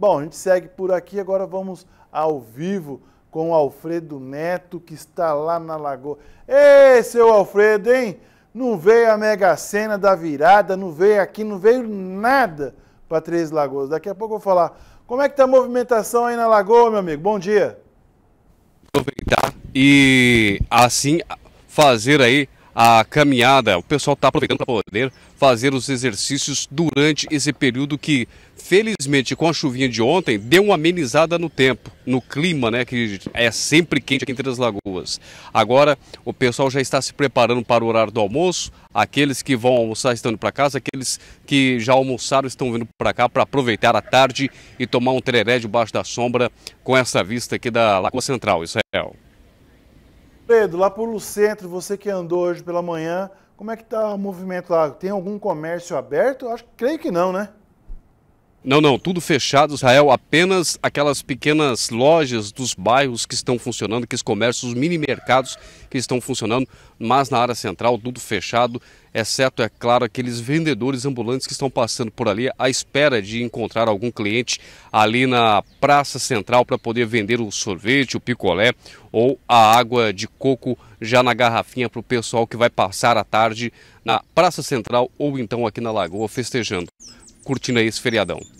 Bom, a gente segue por aqui, agora vamos ao vivo com o Alfredo Neto, que está lá na Lagoa. Ei, seu Alfredo, hein? Não veio a mega cena da virada, não veio aqui, não veio nada para Três Lagoas. Daqui a pouco eu vou falar. Como é que tá a movimentação aí na Lagoa, meu amigo? Bom dia. Aproveitar e assim fazer aí a caminhada, o pessoal está aproveitando para poder fazer os exercícios durante esse período que, felizmente, com a chuvinha de ontem, deu uma amenizada no tempo, no clima, né, que é sempre quente aqui em Três Lagoas. Agora, o pessoal já está se preparando para o horário do almoço, aqueles que vão almoçar estão indo para casa, aqueles que já almoçaram estão vindo para cá para aproveitar a tarde e tomar um tereré debaixo da sombra com essa vista aqui da Lagoa Central, Israel. Pedro, lá pelo centro, você que andou hoje pela manhã, como é que está o movimento lá? Tem algum comércio aberto? Acho, creio que não, né? Não, não, tudo fechado, Israel. Apenas aquelas pequenas lojas dos bairros que estão funcionando, aqueles comércios, os mini mercados que estão funcionando, mas na área central tudo fechado, exceto, é claro, aqueles vendedores ambulantes que estão passando por ali à espera de encontrar algum cliente ali na praça central para poder vender o sorvete, o picolé ou a água de coco já na garrafinha para o pessoal que vai passar a tarde na praça central ou então aqui na lagoa festejando curtindo aí esse feriadão.